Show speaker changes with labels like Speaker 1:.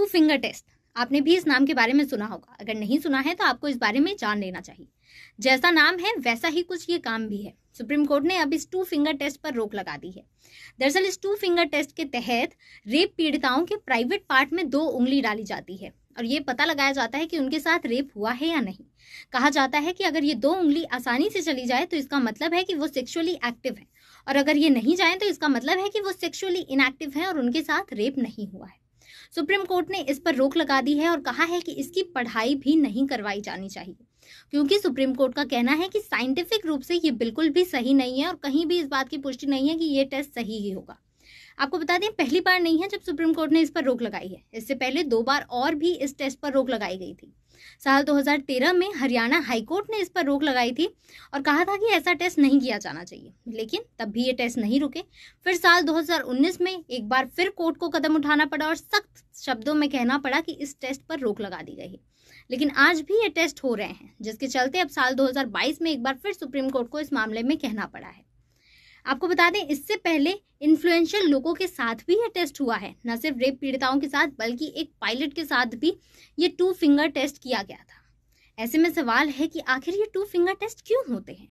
Speaker 1: two finger test आपने भी इस नाम के बारे में सुना होगा अगर नहीं सुना है तो आपको इस बारे में जान लेना चाहिए जैसा नाम है वैसा ही कुछ ये काम भी है सुप्रीम कोर्ट ने अब इस टू फिंगर टेस्ट पर रोक लगा दी है दरअसल इस टू फिंगर टेस्ट के तहत रेप पीड़िताओं के प्राइवेट पार्ट में दो उंगली डाली जाती है और ये पता लगाया जाता है कि उनके साथ रेप हुआ है या नहीं कहा जाता है कि अगर ये दो उंगली आसानी से चली जाए तो इसका मतलब है कि वो सेक्सुअली एक्टिव है और अगर ये नहीं जाए तो इसका मतलब है कि वो सेक्सुअली इनएक्टिव है और उनके साथ रेप नहीं हुआ है सुप्रीम कोर्ट ने इस पर रोक लगा दी है और कहा है कि इसकी पढ़ाई भी नहीं करवाई जानी चाहिए क्योंकि सुप्रीम कोर्ट का कहना है कि साइंटिफिक रूप से ये बिल्कुल भी सही नहीं है और कहीं भी इस बात की पुष्टि नहीं है कि ये टेस्ट सही ही होगा आपको बता दें पहली बार नहीं है जब सुप्रीम कोर्ट ने इस पर रोक लगाई है इससे पहले दो बार और भी इस टेस्ट पर रोक लगाई गई थी साल 2013 में हरियाणा हाईकोर्ट ने इस पर रोक लगाई थी और कहा था कि ऐसा टेस्ट नहीं किया जाना चाहिए लेकिन तब भी ये टेस्ट नहीं रुके फिर साल 2019 में एक बार फिर कोर्ट को कदम उठाना पड़ा और सख्त शब्दों में कहना पड़ा कि इस टेस्ट पर रोक लगा दी गई लेकिन आज भी ये टेस्ट हो रहे हैं जिसके चलते अब साल 2022 में एक बार फिर सुप्रीम कोर्ट को इस मामले में कहना पड़ा है आपको बता दें इससे पहले इन्फ्लुएंशियल लोगों के साथ भी यह टेस्ट हुआ है न सिर्फ रेप पीड़िताओं के साथ बल्कि एक पायलट के साथ भी ये टू फिंगर टेस्ट किया गया था ऐसे में सवाल है कि आखिर ये टू फिंगर टेस्ट क्यों होते हैं